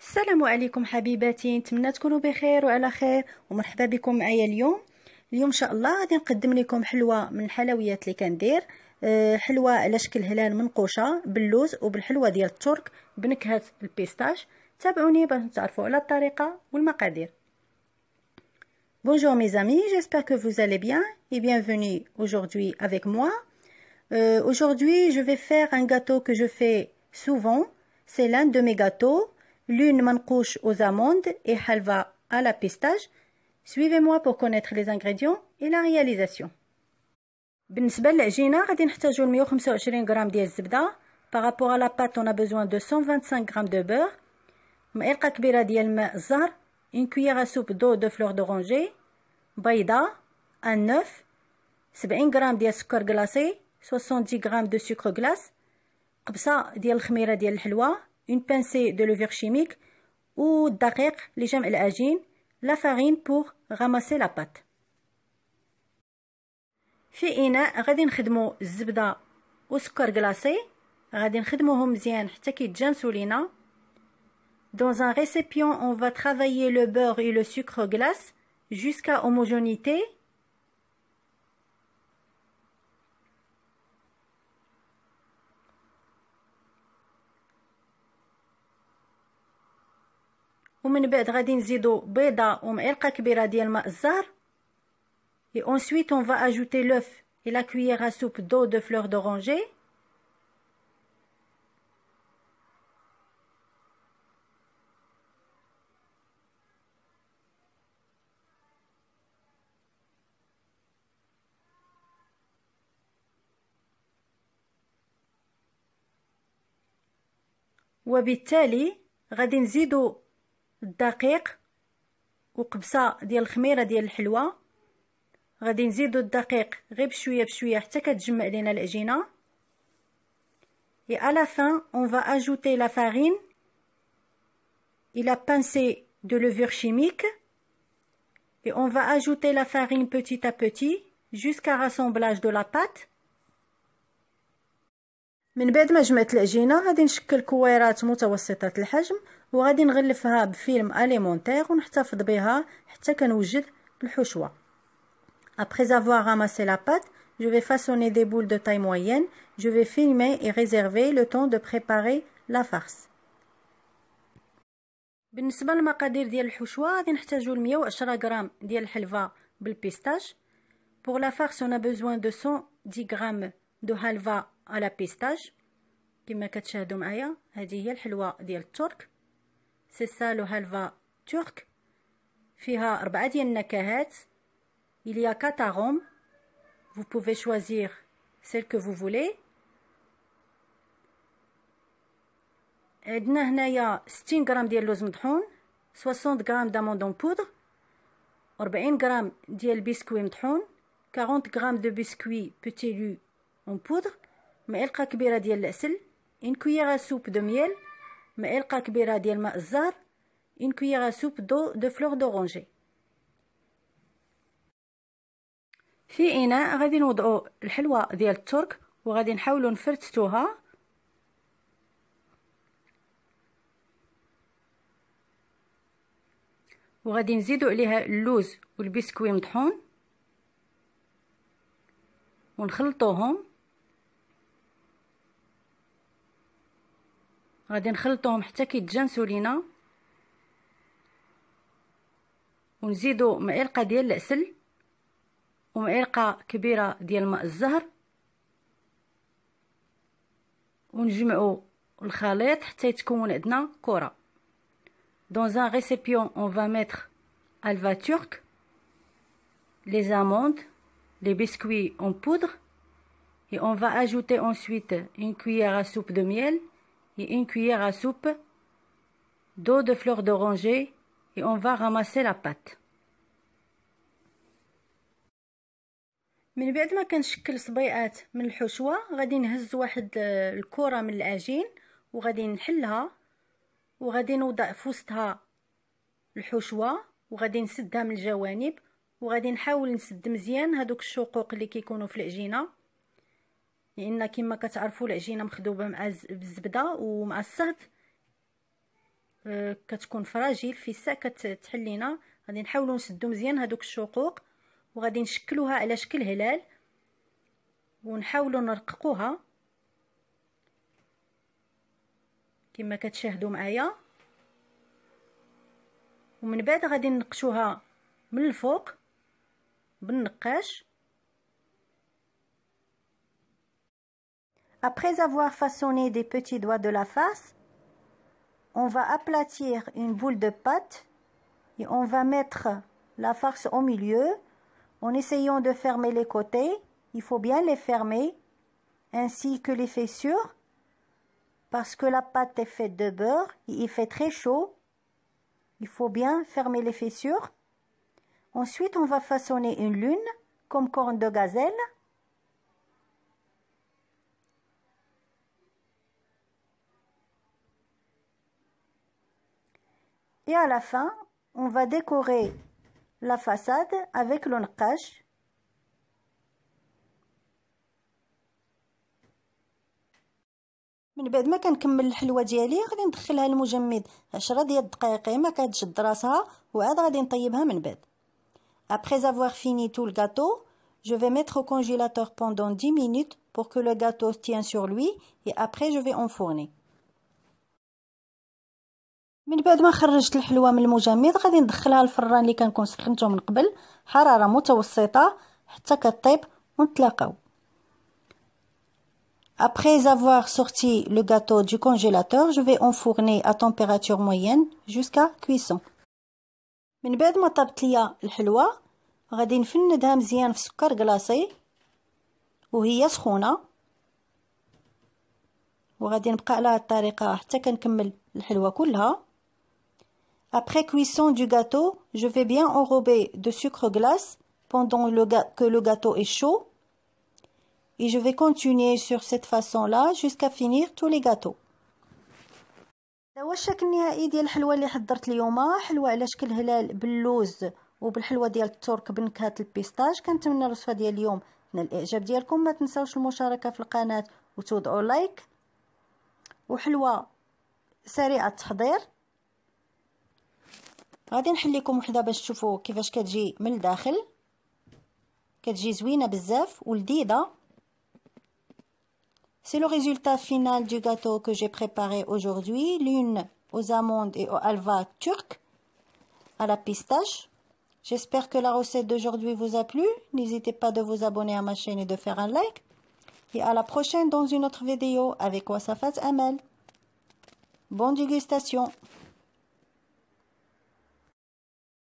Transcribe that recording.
السلام عليكم حبيباتي نتمنى تكونوا بخير وعلى خير ومرحبا بكم معايا اليوم اليوم ان شاء الله غادي نقدم لكم حلوه من الحلويات اللي كندير آه، حلوه على شكل هلال منقوشه باللوز وبالحلوه ديال الترك بنكهه البيستاش تابعوني باش تعرفوا على الطريقه والمقادير بونجور مي زامي جيسبر كو فوز الي بيان اي bienvenue aujourd'hui avec موا Euh, aujourd'hui, je vais ان غاتو كو que je fais souvent. C'est l'un de mes l'une mancouche aux amandes et halva à la pistache. Suivez-moi pour connaître les ingrédients et la réalisation. بالنسبة للعجينة غادي نحتاجو 125 غرام ديال à la pâte, on a besoin de 125 غرام دو بور معلقة كبيرة ديال ماء الزهر اون كويير سوب دو دو فلور d'oranger بيضة ان نوف 70 غرام ديال السكر كلاصي 70 غرام دو سكر كلاص قبصة ديال الخميرة ديال الحلوى une pincée de levure chimique ou d'arrière les gemmes et l'agine, la farine pour ramasser la pâte. في إناء غادي نخدمو الزبدة وسكر كلاصي غادي نخدموهم مزيان حتى كيتجانسوا لينا Dans un récipient, on va travailler le beurre et le sucre glace jusqu'à homogénéité ومن بعد غادي نزيدو بيضه ومعلقه كبيره ديال ماء الزهر et ensuite on va ajouter l'œuf et la cuillère à soupe d'eau de fleur d'oranger وبالتالي غادي نزيدو الدقيق وقبصة ديال الخميره ديال الحلوى غادي نزيدو الدقيق غير بشويه بشويه حتى كتجمع لينا العجينه et à la fin on va ajouter la farine et la pincée de levure chimique et on va ajouter la farine petit à petit jusqu'à rassemblage de la pâte من بعد ما جمعت العجينه غادي نشكل كويرات متوسطه الحجم وغادي نغلفها بفيلم اليمونتير ونحتفظ بها حتى كنوجد الحشوه Après avoir ramassé la pâte, je vais façonner des boules de taille moyenne. Je vais filmer et réserver le temps de préparer la farce. بالنسبه للمقادير ديال الحشوه غادي نحتاجو 110 غرام ديال الحلوى بالبيستاش pour la farce on a besoin de 110 غرام دو حلوى على بيستاش كما كتشاهدوا معايا هذه هي الحلوه ديال الترك C'est ça le halva turc. فيها أربعة ديال النكهات il y a quatre arômes vous pouvez choisir celle que vous voulez عندنا هنايا 60 غرام ديال اللوز مطحون 60 غرام en بودر 40 غرام ديال de مطحون 40 غرام دو بسكوي بوتيلو اون بودر معلقه كبيره ديال العسل soupe à سوب دو ميل معلقه كبيره ديال ماء الزهر اون كويغا سوب دو دو دو غونجي في اناء غادي نوضعو الحلوى ديال الترك وغادي نحاولو نفرتتوها وغادي نزيدو عليها اللوز والبسكوي مطحون ونخلطوهم غادي نخلطوهم حتى كيتجانسوا لينا ونزيدو معلقه ديال العسل ومعلقه كبيره ديال ماء الزهر ونجمعو الخليط حتى يتكون عندنا كره dans un récipient on va mettre alva turque les amandes les biscuits en poudre et on va ajouter ensuite une cuillère à soupe de miel et une cuillère à soupe d'eau de fleur d'oranger et on va ramasser la pâte. من بعد ما كنشكل صبيعات من الحشوة غادي نهز واحد آه، الكرة من العجين وغادي نحلها وغادي نوضع فوسطها الحشوة وغادي نسدها من الجوانب وغادي نحاول نسد مزيان هادوك الشقوق اللي كيكونوا في العجينه لان كما كتعرفوا العجينه مخدوبه مع الزبده ومع الصهد كتكون فراجيل في الساعه كتحل لينا غادي نحاولوا نسدو مزيان هذوك الشقوق وغادي نشكلوها على شكل هلال ونحاولوا نرققوها كما كتشاهدوا معايا ومن بعد غادي نقشوها من الفوق بالنقاش Après avoir façonné des petits doigts de la face, on va aplatir une boule de pâte et on va mettre la farce au milieu en essayant de fermer les côtés. Il faut bien les fermer ainsi que les fessures parce que la pâte est faite de beurre, et il fait très chaud. Il faut bien fermer les fessures. Ensuite, on va façonner une lune comme corne de gazelle. Et à la fin, on va décorer la façade avec l'onqash. من بعد 10 après avoir fini tout le gâteau je vais mettre au congélateur pendant 10 minutes pour que le gâteau tienne sur lui et après je vais enfourner من بعد ما خرجت الحلوى من المجمد غادي ندخلها الفران اللي كنكون سخنته من قبل حراره متوسطه حتى كطيب ونتلاقاو Après avoir sorti le gâteau du congélateur, je vais enfourner à température moyenne jusqu'à cuisson. من بعد ما طابت ليا الحلوى غادي نفندها مزيان في سكر كلاصي وهي سخونه وغادي نبقى على الطريقه حتى كنكمل الحلوى كلها Après cuisson du gâteau, je vais bien enrober de sucre glace pendant le que le gâteau est chaud. Et je vais continuer sur cette façon-là jusqu'à finir tous les gâteaux. الشكل النهائي ديال الحلوه اللي حضرت اليوم حلوه على شكل هلال باللوز وبالحلوه ديال الترك بنكهه البيستاج كنتمنى الوصفه ديال اليوم من الاعجاب ديالكم ما تنساوش المشاركه في القناه وتوضعوا لايك وحلوه سريعه التحضير C'est le résultat final du gâteau que j'ai préparé aujourd'hui, l'une aux amandes et aux alva turques à la pistache. J'espère que la recette d'aujourd'hui vous a plu. N'hésitez pas de vous abonner à ma chaîne et de faire un like. Et à la prochaine dans une autre vidéo avec Wasafat Amel. Bonne dégustation